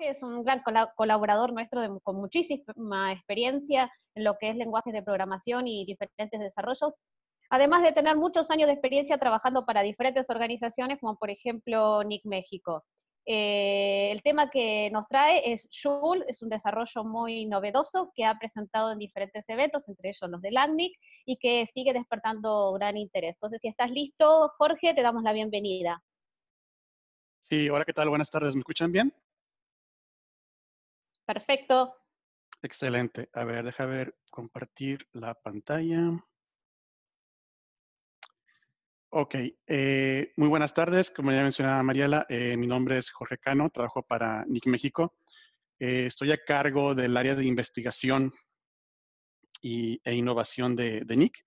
que es un gran colaborador nuestro con muchísima experiencia en lo que es lenguajes de programación y diferentes desarrollos. Además de tener muchos años de experiencia trabajando para diferentes organizaciones, como por ejemplo NIC México. Eh, el tema que nos trae es Joule, es un desarrollo muy novedoso que ha presentado en diferentes eventos, entre ellos los de LACNIC, y que sigue despertando gran interés. Entonces, si estás listo, Jorge, te damos la bienvenida. Sí, hola, ¿qué tal? Buenas tardes, ¿me escuchan bien? Perfecto. Excelente. A ver, deja ver, compartir la pantalla. Ok, eh, muy buenas tardes. Como ya mencionaba Mariela, eh, mi nombre es Jorge Cano, trabajo para NIC México. Eh, estoy a cargo del área de investigación y, e innovación de, NIC.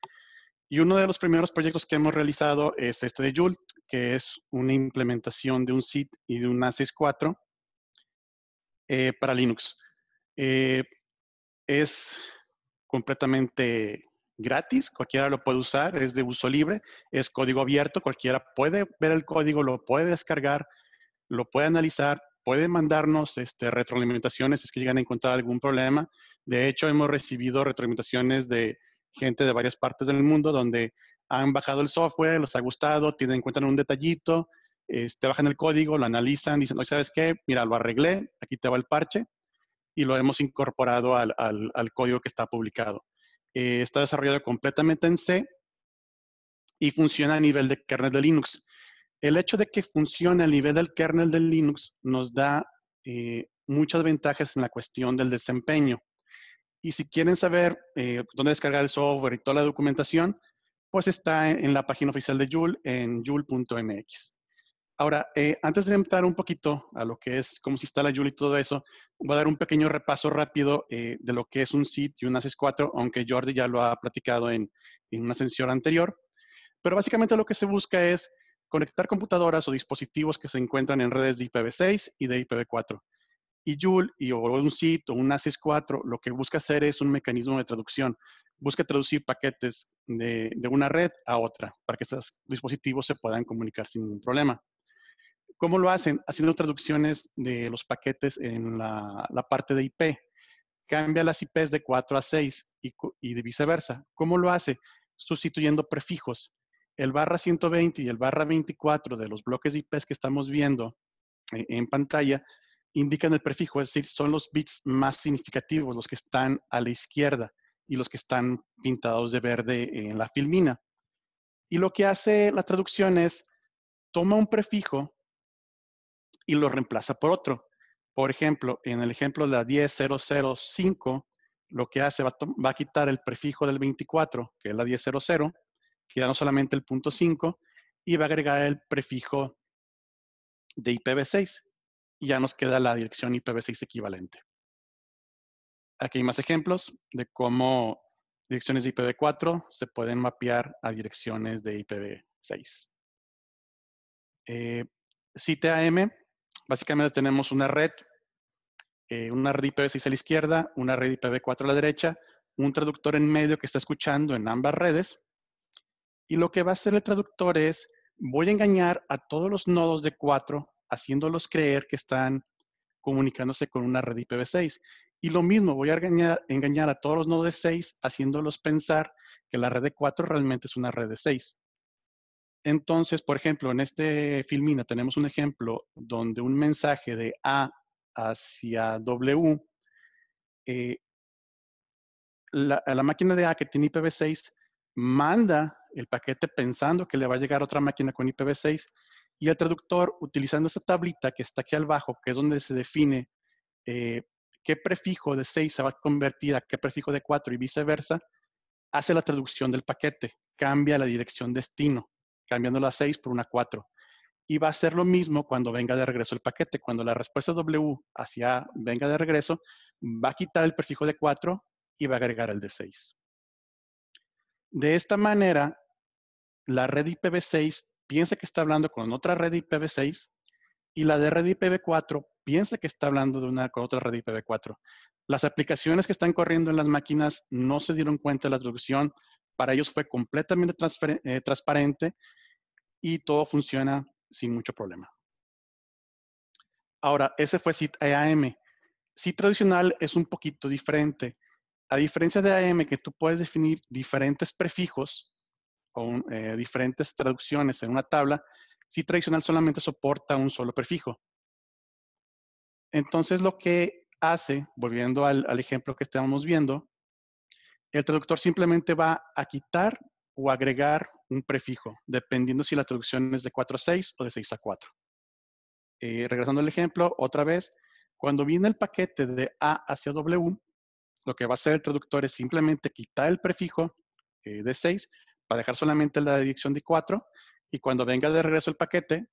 Y uno de los primeros proyectos que hemos realizado es este de Joule, que es una implementación de un SIT y de un A64 eh, para Linux. Eh, es completamente gratis, cualquiera lo puede usar, es de uso libre, es código abierto, cualquiera puede ver el código, lo puede descargar, lo puede analizar, puede mandarnos este, retroalimentaciones si es que llegan a encontrar algún problema. De hecho, hemos recibido retroalimentaciones de gente de varias partes del mundo donde han bajado el software, los ha gustado, tienen en cuenta un detallito, te bajan el código, lo analizan, dicen, oye, ¿sabes qué? Mira, lo arreglé, aquí te va el parche y lo hemos incorporado al, código que está publicado. Eh, está desarrollado completamente en C y funciona a nivel de kernel de Linux. El hecho de que funcione a nivel del kernel de Linux nos da eh, muchas ventajas en la cuestión del desempeño. Y si quieren saber eh, dónde descargar el software y toda la documentación, pues está en, la página oficial de Joule en joule.mx. Ahora, eh, antes de entrar un poquito a lo que es cómo se instala Yule y todo eso, voy a dar un pequeño repaso rápido eh, de lo que es un SIT y un ACES 4, aunque Jordi ya lo ha platicado en, una sesión anterior. Pero básicamente lo que se busca es conectar computadoras o dispositivos que se encuentran en redes de IPv6 y de IPv4. Y Joule y, o un SIT o un ACES 4 lo que busca hacer es un mecanismo de traducción. Busca traducir paquetes de, de una red a otra para que estos dispositivos se puedan comunicar sin ningún problema. ¿Cómo lo hacen? Haciendo traducciones de los paquetes en la, parte de IP. Cambia las IPs de 4 a 6 y, de viceversa. ¿Cómo lo hace? Sustituyendo prefijos. El barra 120 y el barra 24 de los bloques de IPs que estamos viendo e, en pantalla indican el prefijo, es decir, son los bits más significativos, los que están a la izquierda y los que están pintados de verde en la filmina. Y lo que hace la traducción es, toma un prefijo y lo reemplaza por otro. Por ejemplo, en el ejemplo de la 10005, lo que hace va a, quitar el prefijo del 24, que es la 1000, queda no solamente el punto 5, y va a agregar el prefijo de IPv6. Y ya nos queda la dirección IPv6 equivalente. Aquí hay más ejemplos de cómo direcciones de IPv4 se pueden mapear a direcciones de IPv6. Básicamente tenemos una red, eh, una red IPv6 a la izquierda, una red IPv4 a la derecha, un traductor en medio que está escuchando en ambas redes. Y lo que va a hacer el traductor es, voy a engañar a todos los nodos de 4, haciéndolos creer que están comunicándose con una red IPv6. Y lo mismo, voy a engañar, engañar a todos los nodos de 6, haciéndolos pensar que la red de 4 realmente es una red de 6. Entonces, por ejemplo, en este Filmina tenemos un ejemplo donde un mensaje de A hacia W, eh, la, máquina de A que tiene IPv6 manda el paquete pensando que le va a llegar otra máquina con IPv6 y el traductor, utilizando esa tablita que está aquí al bajo, que es donde se define eh, qué prefijo de 6 se va a convertir a qué prefijo de 4 y viceversa, hace la traducción del paquete, cambia la dirección destino cambiando la 6 por una 4. Y va a ser lo mismo cuando venga de regreso el paquete. Cuando la respuesta W hacia venga de regreso, va a quitar el prefijo de 4 y va a agregar el de 6. De esta manera, la red IPv6 piensa que está hablando con otra red IPv6 y la de red IPv4 piensa que está hablando de una con otra red IPv4. Las aplicaciones que están corriendo en las máquinas no se dieron cuenta de la traducción. Para ellos fue completamente eh, transparente y todo funciona sin mucho problema. Ahora, ese fue SIT aam SIT tradicional es un poquito diferente. A diferencia de AM, que tú puedes definir diferentes prefijos o eh, diferentes traducciones en una tabla, SIT tradicional solamente soporta un solo prefijo. Entonces, lo que hace, volviendo al, al ejemplo que estábamos viendo, el traductor simplemente va a quitar o agregar prefijo, dependiendo si la traducción es de 4 a 6 o de 6 a 4. Eh, regresando al ejemplo, otra vez, cuando viene el paquete de A hacia W, lo que va a hacer el traductor es simplemente quitar el prefijo eh, de 6 para dejar solamente la dirección de 4 y cuando venga de regreso el paquete,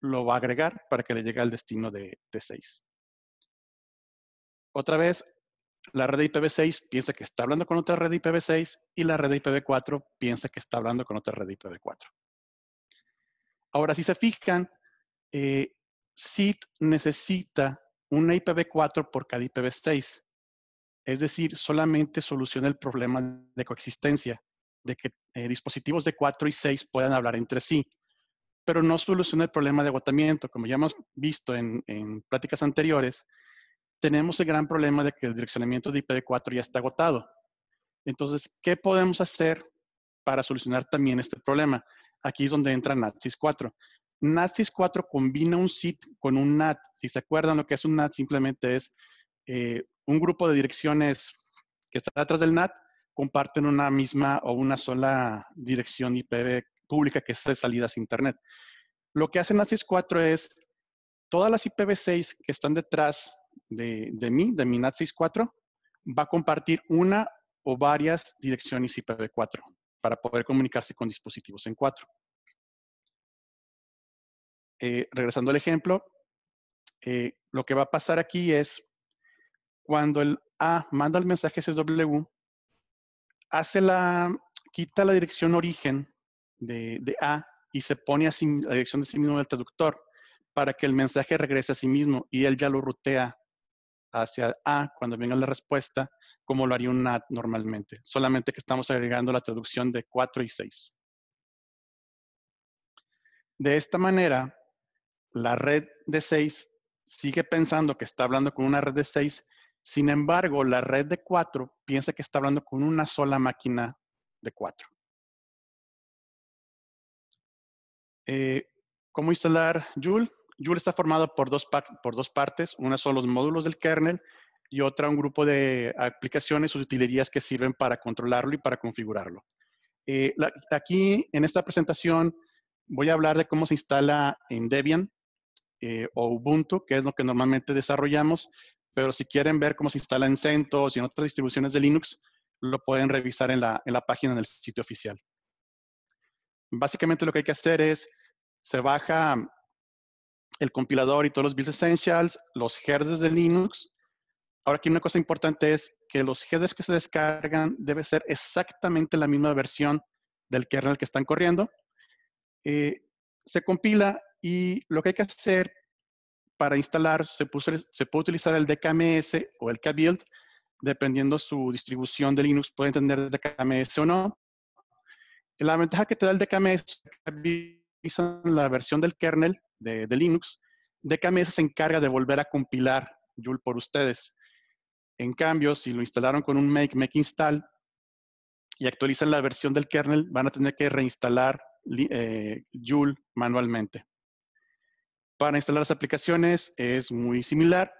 lo va a agregar para que le llegue al destino de, de 6. Otra vez, la red IPv6 piensa que está hablando con otra red IPv6 y la red IPv4 piensa que está hablando con otra red IPv4. Ahora, si se fijan, eh, necesita una IPv4 por cada IPv6. Es decir, solamente soluciona el problema de coexistencia, de que eh, dispositivos de 4 y 6 puedan hablar entre sí, pero no soluciona el problema de agotamiento. Como ya hemos visto en, en pláticas anteriores, tenemos el gran problema de que el direccionamiento de IPv4 ya está agotado. Entonces, ¿qué podemos hacer para solucionar también este problema? Aquí es donde entra NATSIS 4. NATSIS 4 combina un SIT con un NAT. Si se acuerdan lo que es un NAT, simplemente es eh, un grupo de direcciones que está detrás del NAT, comparten una misma o una sola dirección IPv pública que es de salidas a Internet. Lo que hace NATSIS 4 es todas las IPv6 que están detrás de, mí, de mi NAT64, va a compartir una o varias direcciones IPv4 para poder comunicarse con dispositivos en 4. Eh, regresando al ejemplo, eh, lo que va a pasar aquí es cuando el A manda el mensaje SW, hace la, quita la dirección origen de, A y se pone a, la dirección de sí mismo del traductor para que el mensaje regrese a sí mismo y él ya lo rutea hacia A cuando venga la respuesta, como lo haría un NAT normalmente, solamente que estamos agregando la traducción de 4 y 6. De esta manera, la red de 6 sigue pensando que está hablando con una red de 6, sin embargo, la red de 4 piensa que está hablando con una sola máquina de 4. Eh, ¿Cómo instalar Joule? Joule está formado por dos, por dos partes. Una son los módulos del kernel y otra un grupo de aplicaciones o utilerías que sirven para controlarlo y para configurarlo. Eh, aquí, en esta presentación, voy a hablar de cómo se instala en Debian eh, o Ubuntu, que es lo que normalmente desarrollamos, pero si quieren ver cómo se instala en CentOS y en otras distribuciones de Linux, lo pueden revisar en la, en la página del sitio oficial. Básicamente lo que hay que hacer es, se baja el compilador y todos los builds essentials, los headers de Linux. Ahora aquí una cosa importante es que los headers que se descargan debe ser exactamente la misma versión del kernel que están corriendo. Eh, se compila y lo que hay que hacer para instalar se, se puede utilizar el DKMS o el KBuild, dependiendo su distribución de Linux, pueden tener DKMS o no. La ventaja que te da el DKMS es que la versión del kernel de, de Linux, DKMS se encarga de volver a compilar Joule por ustedes. En cambio, si lo instalaron con un make, make install y actualizan la versión del kernel, van a tener que reinstalar eh, manualmente. Para instalar las aplicaciones es muy similar.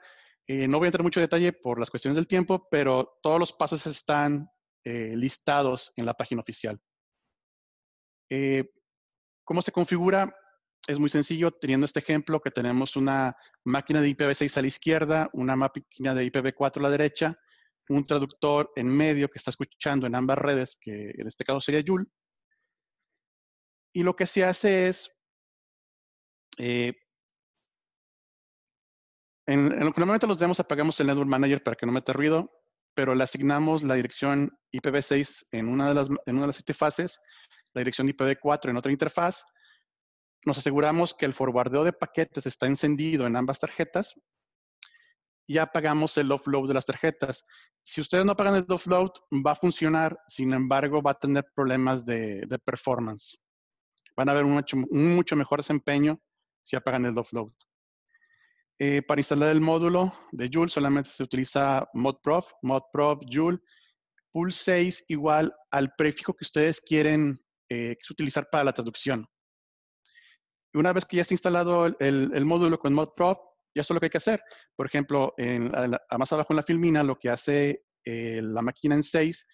Eh, no voy a entrar mucho detalle por las cuestiones del tiempo, pero todos los pasos están eh, listados en la página oficial. Eh, ¿Cómo se configura? es muy sencillo, teniendo este ejemplo que tenemos una máquina de IPv6 a la izquierda, una máquina de IPv4 a la derecha, un traductor en medio que está escuchando en ambas redes, que en este caso sería Joule. Y lo que se hace es, eh, en, en, normalmente los demos apagamos el Network Manager para que no meta ruido, pero le asignamos la dirección IPv6 en una de las, en una de las siete fases, la dirección IPv4 en otra interfaz, nos aseguramos que el forwardeo de paquetes está encendido en ambas tarjetas. Y apagamos el offload de las tarjetas. Si ustedes no apagan el offload, va a funcionar. Sin embargo, va a tener problemas de, performance. Van a ver un mucho, mejor desempeño si apagan el offload. Eh, para instalar el módulo de Joule solamente se utiliza modprof, modprof, Joule. pulse 6 igual al prefijo que ustedes quieren eh, utilizar para la traducción. Y una vez que ya está instalado el, módulo con ModProp, ya eso es lo que hay que hacer. Por ejemplo, en, más abajo en la filmina, lo que hace eh, la máquina en 6,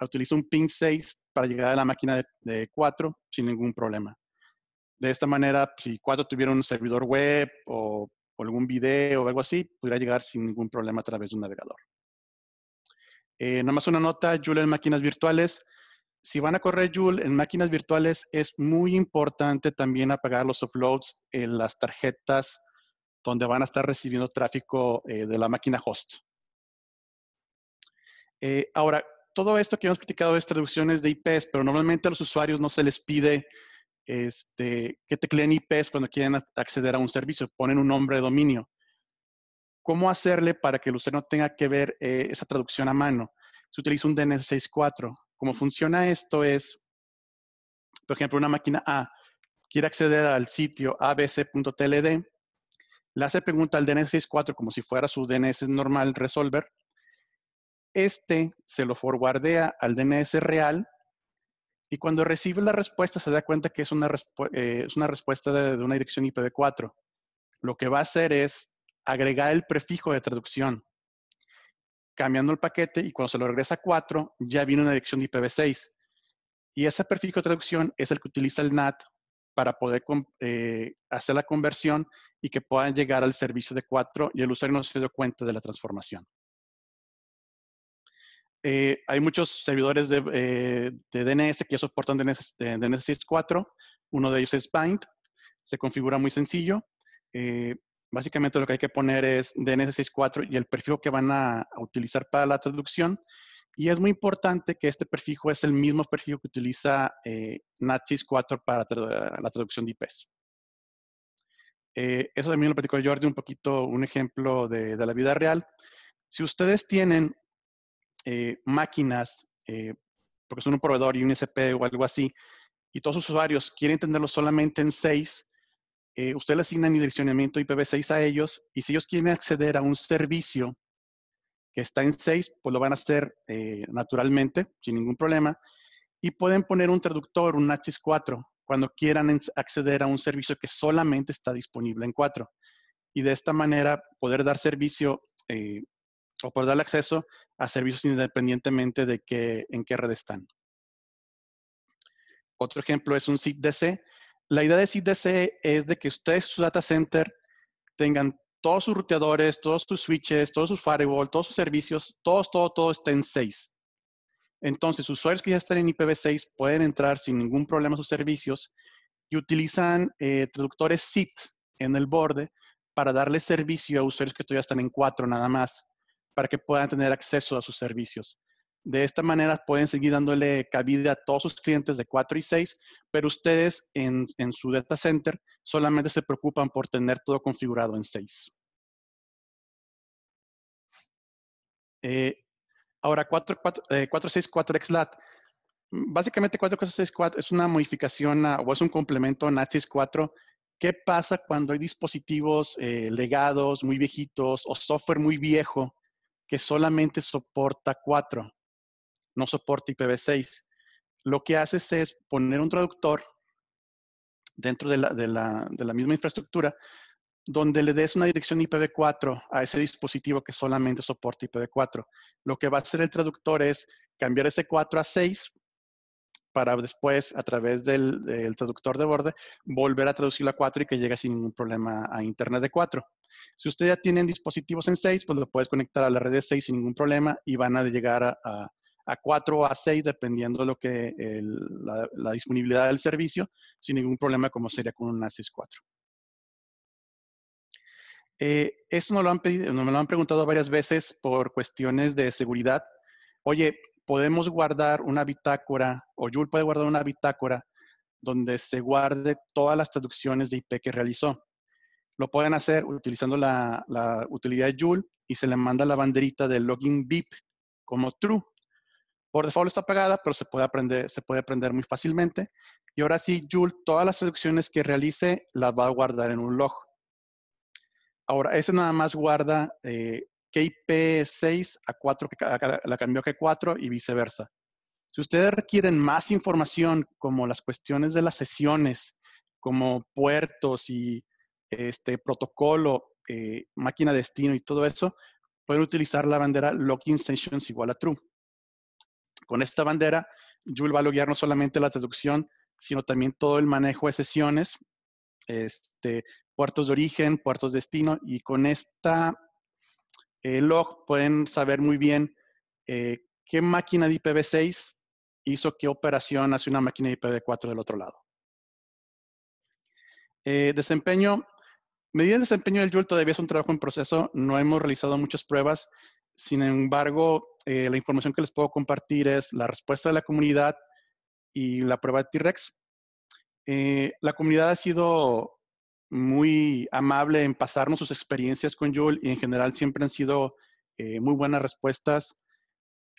utiliza un pin 6 para llegar a la máquina de, 4 sin ningún problema. De esta manera, si 4 tuviera un servidor web o, algún video o algo así, podría llegar sin ningún problema a través de un navegador. Eh, nada más una nota, Julia en máquinas virtuales si van a correr Joule en máquinas virtuales, es muy importante también apagar los offloads en las tarjetas donde van a estar recibiendo tráfico eh, de la máquina host. Eh, ahora, todo esto que hemos platicado es traducciones de IPs, pero normalmente a los usuarios no se les pide este, que tecleen IPs cuando quieren acceder a un servicio, ponen un nombre de dominio. ¿Cómo hacerle para que el usuario no tenga que ver eh, esa traducción a mano? Se utiliza un DNS 64. Cómo funciona esto es, por ejemplo, una máquina A quiere acceder al sitio abc.tld, le hace pregunta al DNS 64 como si fuera su DNS normal resolver. Este se lo forwardea al DNS real y cuando recibe la respuesta se da cuenta que es una, eh, es una respuesta de, de una dirección IPv4. Lo que va a hacer es agregar el prefijo de traducción cambiando el paquete y cuando se lo regresa a 4, ya viene una dirección de IPv6. Y ese perfil de traducción es el que utiliza el NAT para poder eh, hacer la conversión y que puedan llegar al servicio de 4 y el usuario no se dio cuenta de la transformación. Eh, hay muchos servidores de, eh, DNS que ya soportan DNS, DNS 6.4. Uno de ellos es Bind. Se configura muy sencillo. Básicamente lo que hay que poner es DNS64 y el perfil que van a, utilizar para la traducción. Y es muy importante que este perfil es el mismo perfil que utiliza eh, NAT64 para la traducción de IPs. Eh, eso también lo platicó Jordi un poquito, un ejemplo de, la vida real. Si ustedes tienen eh, máquinas, eh, porque son un proveedor y un SP o algo así, y todos sus usuarios quieren tenerlo solamente en 6, eh, usted le asigna mi direccionamiento IPv6 a ellos y si ellos quieren acceder a un servicio que está en 6, pues lo van a hacer eh, naturalmente, sin ningún problema. Y pueden poner un traductor, un AXIS 4 cuando quieran acceder a un servicio que solamente está disponible en 4. Y de esta manera poder dar servicio eh, o poder dar acceso a servicios independientemente de que, en qué red están. Otro ejemplo es un CIDC. La idea de SITDC es de que ustedes, su data center, tengan todos sus ruteadores, todos sus switches, todos sus firewalls, todos sus servicios, todos, todo, todo está en 6. Entonces, usuarios que ya están en IPv6 pueden entrar sin ningún problema a sus servicios y utilizan eh, traductores SIT en el borde para darle servicio a usuarios que todavía están en 4 nada más, para que puedan tener acceso a sus servicios. De esta manera pueden seguir dándole cabida a todos sus clientes de 4 y 6, pero ustedes en, su data center solamente se preocupan por tener todo configurado en 6. ahora, 464 XLAT. Básicamente 464 es una modificación o es un complemento en NAT 4 ¿Qué pasa cuando hay dispositivos eh, legados, muy viejitos o software muy viejo que solamente soporta 4? no soporta IPv6. Lo que haces es poner un traductor dentro de la, misma infraestructura donde le des una dirección IPv4 a ese dispositivo que solamente soporta IPv4. Lo que va a hacer el traductor es cambiar ese 4 a 6 para después, a través del, traductor de borde, volver a traducirlo a 4 y que llegue sin ningún problema a Internet de 4. Si ustedes ya tienen dispositivos en 6, pues lo puedes conectar a la red de 6 sin ningún problema y van a llegar a, a 4 a 6, dependiendo de lo que la, disponibilidad del servicio, sin ningún problema como sería con un ACES 4. Eh, esto nos lo, han pedido, lo han preguntado varias veces por cuestiones de seguridad. Oye, ¿podemos guardar una bitácora o Joule puede guardar una bitácora donde se guarde todas las traducciones de IP que realizó? Lo pueden hacer utilizando la, utilidad de Joule y se le manda la banderita del login VIP como true por default está apagada, pero se puede aprender, muy fácilmente. Y ahora sí, Joule, todas las traducciones que realice las va a guardar en un log. Ahora, ese nada más guarda eh, KIP6 a 4, que la cambió a K4 y viceversa. Si ustedes requieren más información, como las cuestiones de las sesiones, como puertos y este protocolo, eh, máquina destino y todo eso, pueden utilizar la bandera login sessions igual a true. Con esta bandera, Joule va a lograr no solamente la traducción, sino también todo el manejo de sesiones, este, puertos de origen, puertos de destino, y con esta eh, log pueden saber muy bien eh, qué máquina de IPv6 hizo qué operación hace una máquina de IPv4 del otro lado. Eh, desempeño. medida de desempeño del Joule todavía es un trabajo en proceso. No hemos realizado muchas pruebas. Sin embargo, eh, la información que les puedo compartir es la respuesta de la comunidad y la prueba de T-Rex. Eh, la comunidad ha sido muy amable en pasarnos sus experiencias con Joule y en general siempre han sido eh, muy buenas respuestas.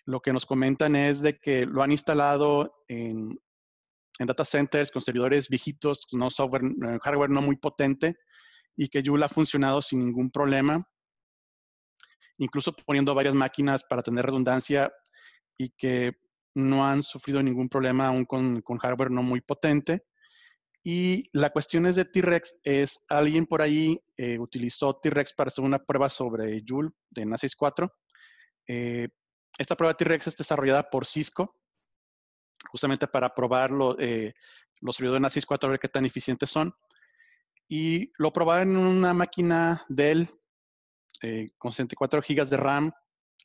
Lo que nos comentan es de que lo han instalado en, data centers con servidores viejitos, no software, hardware no muy potente y que Joule ha funcionado sin ningún problema incluso poniendo varias máquinas para tener redundancia y que no han sufrido ningún problema aún con, hardware no muy potente. Y la cuestión es de T-Rex, es alguien por ahí eh, utilizó T-Rex para hacer una prueba sobre Joule de NAS64. Eh, esta prueba T-Rex es desarrollada por Cisco, justamente para probar eh, los servidores NAS64, a ver qué tan eficientes son. Y lo probaron en una máquina Dell eh, con 64 gigas de RAM,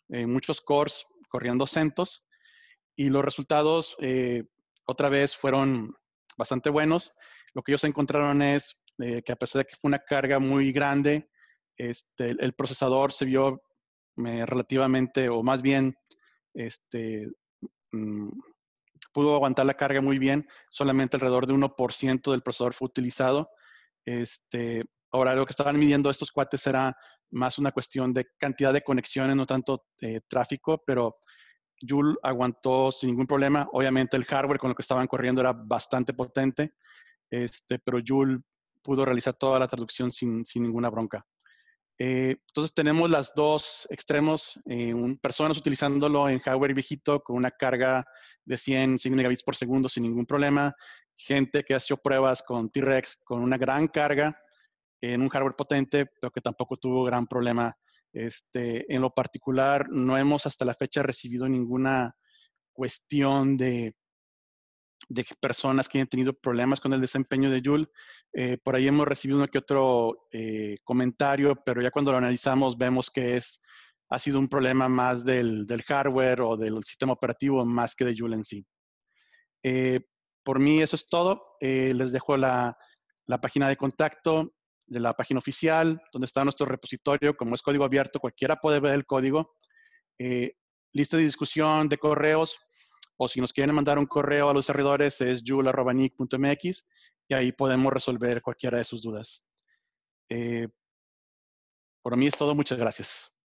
eh, muchos cores corriendo CentOS y los resultados eh, otra vez fueron bastante buenos. Lo que ellos encontraron es que a pesar de que fue una carga muy grande, este, el procesador se vio relativamente, o más bien, este, mm, pudo aguantar la carga muy bien, solamente alrededor de 1% del procesador fue utilizado. Este, ahora, lo que estaban midiendo estos cuates era más una cuestión de cantidad de conexiones, no tanto eh, tráfico, pero Joule aguantó sin ningún problema. Obviamente el hardware con lo que estaban corriendo era bastante potente, este, pero Joule pudo realizar toda la traducción sin, sin ninguna bronca. Eh, entonces tenemos las dos extremos, eh, personas utilizándolo en hardware viejito con una carga de 100, 100 megabits por segundo sin ningún problema, gente que ha hecho pruebas con T-Rex con una gran carga en un hardware potente, pero que tampoco tuvo gran problema. Este, en lo particular, no hemos hasta la fecha recibido ninguna cuestión de, de personas que hayan tenido problemas con el desempeño de Joule. Eh, por ahí hemos recibido uno que otro eh, comentario, pero ya cuando lo analizamos vemos que es, ha sido un problema más del, hardware o del sistema operativo más que de Joule en sí. Eh, por mí eso es todo. les dejo la, la página de contacto de la página oficial, donde está nuestro repositorio, como es código abierto, cualquiera puede ver el código. Eh, lista de discusión de correos, o si nos quieren mandar un correo a los servidores, es yul.nic.mx y ahí podemos resolver cualquiera de sus dudas. Eh, por mí es todo, muchas gracias.